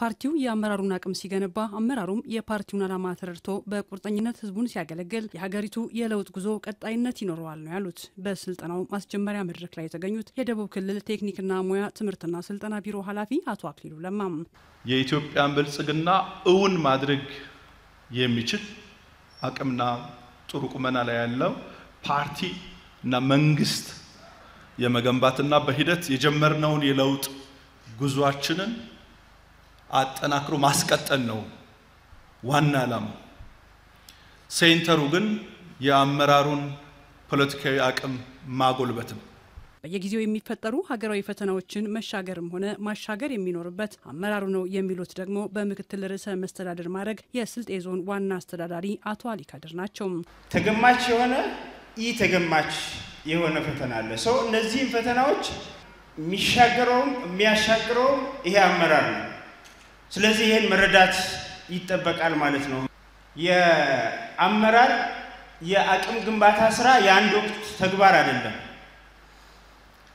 ፓርቲው የአመራሩን አቅም ሲገነባ፣ አመራሩም የፓርቲውን ዓላማ ተረድቶ በቁርጠኝነት ህዝቡን ሲያገለግል የሀገሪቱ የለውጥ ጉዞ ቀጣይነት ይኖረዋል ነው ያሉት በስልጠናው ማስጀመሪያ መድረክ ላይ የተገኙት የደቡብ ክልል ቴክኒክና ሙያ ትምህርትና ስልጠና ቢሮ ኃላፊ አቶ አክሊሉ ለማም የኢትዮጵያን ብልጽግና እውን ማድረግ የሚችል አቅምና ጥሩ ቁመና ላይ ያለው ፓርቲ እና መንግስት የመገንባትና በሂደት የጀመርነውን የለውጥ ጉዟችንን አጠናክሮ ማስቀጠል ነው ዋና ዓላማው። ሴንተሩ ግን የአመራሩን ፖለቲካዊ አቅም ማጎልበት ነው። በየጊዜው የሚፈጠሩ ሀገራዊ ፈተናዎችን መሻገርም ሆነ ማሻገር የሚኖርበት አመራሩ ነው የሚሉት ደግሞ በምክትል ርዕሰ መስተዳደር ማድረግ የስልጤ ዞን ዋና አስተዳዳሪ አቶ አሊ ካድር ናቸው። ተገማች የሆነ ይህ ተገማች የሆነ ፈተና አለ። ሰው እነዚህም ፈተናዎች የሚሻገረውም የሚያሻግረውም ይሄ አመራር ነው። ስለዚህ ይህን መረዳት ይጠበቃል ማለት ነው። የአመራር የአቅም ግንባታ ስራ የአንድ ወቅት ተግባር አይደለም።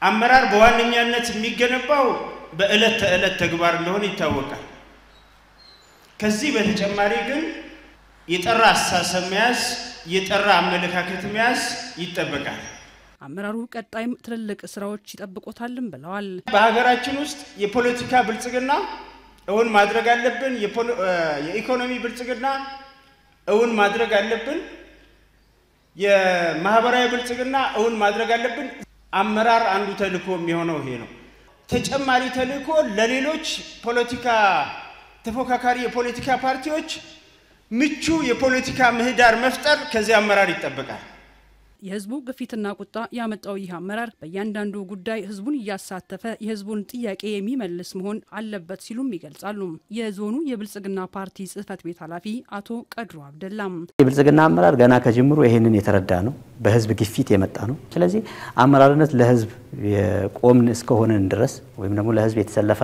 አመራር በዋነኛነት የሚገነባው በዕለት ተዕለት ተግባር እንደሆነ ይታወቃል። ከዚህ በተጨማሪ ግን የጠራ አስተሳሰብ መያዝ፣ የጠራ አመለካከት መያዝ ይጠበቃል። አመራሩ ቀጣይም ትልልቅ ስራዎች ይጠብቆታልም ብለዋል። በሀገራችን ውስጥ የፖለቲካ ብልጽግና እውን ማድረግ አለብን። የኢኮኖሚ ብልጽግና እውን ማድረግ አለብን። የማህበራዊ ብልጽግና እውን ማድረግ አለብን። አመራር አንዱ ተልእኮ የሚሆነው ይሄ ነው። ተጨማሪ ተልእኮ ለሌሎች ፖለቲካ ተፎካካሪ የፖለቲካ ፓርቲዎች ምቹ የፖለቲካ ምህዳር መፍጠር ከዚህ አመራር ይጠበቃል። የህዝቡ ግፊትና ቁጣ ያመጣው ይህ አመራር በእያንዳንዱ ጉዳይ ህዝቡን እያሳተፈ የህዝቡን ጥያቄ የሚመልስ መሆን አለበት ሲሉም ይገልጻሉ። የዞኑ የብልጽግና ፓርቲ ጽህፈት ቤት ኃላፊ አቶ ቀድሮ አብደላም የብልጽግና አመራር ገና ከጅምሩ ይህንን የተረዳ ነው፣ በህዝብ ግፊት የመጣ ነው። ስለዚህ አመራርነት ለህዝብ የቆምን እስከሆነን ድረስ ወይም ደግሞ ለህዝብ የተሰለፈ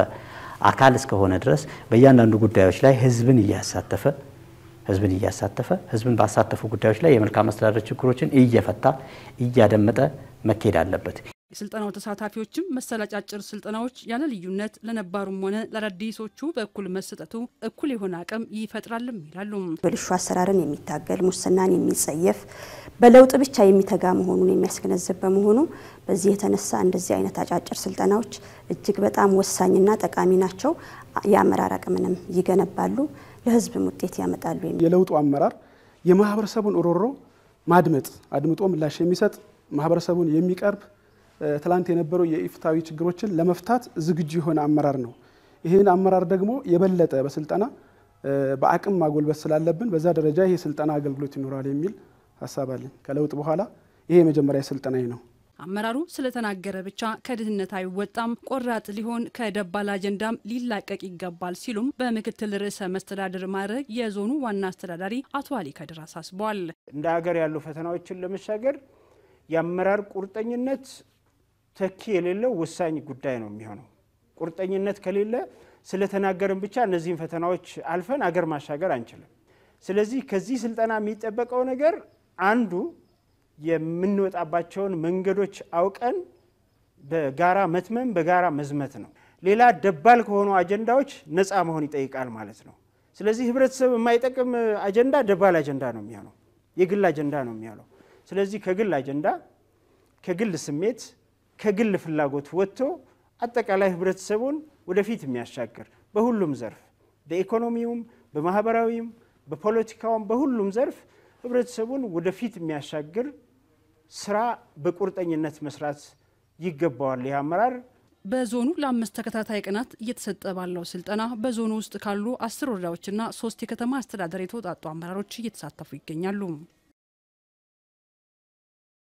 አካል እስከሆነ ድረስ በእያንዳንዱ ጉዳዮች ላይ ህዝብን እያሳተፈ ህዝብን እያሳተፈ ህዝብን ባሳተፉ ጉዳዮች ላይ የመልካም አስተዳደር ችግሮችን እየፈታ እያደመጠ መካሄድ አለበት። የስልጠናው ተሳታፊዎችም መሰል አጫጭር ስልጠናዎች ያለ ልዩነት ለነባሩም ሆነ ለአዳዲሶቹ በእኩል መሰጠቱ እኩል የሆነ አቅም ይፈጥራልም ይላሉ። ብልሹ አሰራርን የሚታገል ሙስናን የሚጸየፍ በለውጥ ብቻ የሚተጋ መሆኑን የሚያስገነዝብ በመሆኑ በዚህ የተነሳ እንደዚህ አይነት አጫጭር ስልጠናዎች እጅግ በጣም ወሳኝና ጠቃሚ ናቸው። የአመራር አቅምንም ይገነባሉ፣ ለህዝብም ውጤት ያመጣሉ። የለውጡ አመራር የማህበረሰቡን ሮሮ ማድመጥ አድምጦ ምላሽ የሚሰጥ ማህበረሰቡን የሚቀርብ ትላንት የነበሩ የኢፍታዊ ችግሮችን ለመፍታት ዝግጁ የሆነ አመራር ነው። ይህን አመራር ደግሞ የበለጠ በስልጠና በአቅም ማጎልበት ስላለብን በዛ ደረጃ ይህ ስልጠና አገልግሎት ይኖራል የሚል ሀሳብ ከለውጥ በኋላ ይሄ የመጀመሪያ ስልጠና ነው። አመራሩ ስለተናገረ ብቻ ከድህነት አይወጣም፣ ቆራጥ ሊሆን ከደባል አጀንዳም ሊላቀቅ ይገባል ሲሉም በምክትል ርዕሰ መስተዳድር ማድረግ የዞኑ ዋና አስተዳዳሪ አቶ አሊ ከድር አሳስበዋል። እንደ ሀገር ያሉ ፈተናዎችን ለመሻገር የአመራር ቁርጠኝነት ተኪ የሌለው ወሳኝ ጉዳይ ነው የሚሆነው። ቁርጠኝነት ከሌለ ስለተናገርን ብቻ እነዚህን ፈተናዎች አልፈን አገር ማሻገር አንችልም። ስለዚህ ከዚህ ስልጠና የሚጠበቀው ነገር አንዱ የምንወጣባቸውን መንገዶች አውቀን በጋራ መትመም በጋራ መዝመት ነው። ሌላ ደባል ከሆኑ አጀንዳዎች ነፃ መሆን ይጠይቃል ማለት ነው። ስለዚህ ህብረተሰብ የማይጠቅም አጀንዳ ደባል አጀንዳ ነው የሚሆነው፣ የግል አጀንዳ ነው የሚሆነው። ስለዚህ ከግል አጀንዳ፣ ከግል ስሜት፣ ከግል ፍላጎት ወጥቶ አጠቃላይ ህብረተሰቡን ወደፊት የሚያሻግር በሁሉም ዘርፍ በኢኮኖሚውም፣ በማህበራዊም፣ በፖለቲካውም በሁሉም ዘርፍ ህብረተሰቡን ወደፊት የሚያሻግር ስራ በቁርጠኝነት መስራት ይገባዋል። ይህ አመራር በዞኑ ለአምስት ተከታታይ ቀናት እየተሰጠ ባለው ስልጠና በዞኑ ውስጥ ካሉ አስር ወረዳዎችና ሶስት የከተማ አስተዳደር የተውጣጡ አመራሮች እየተሳተፉ ይገኛሉ።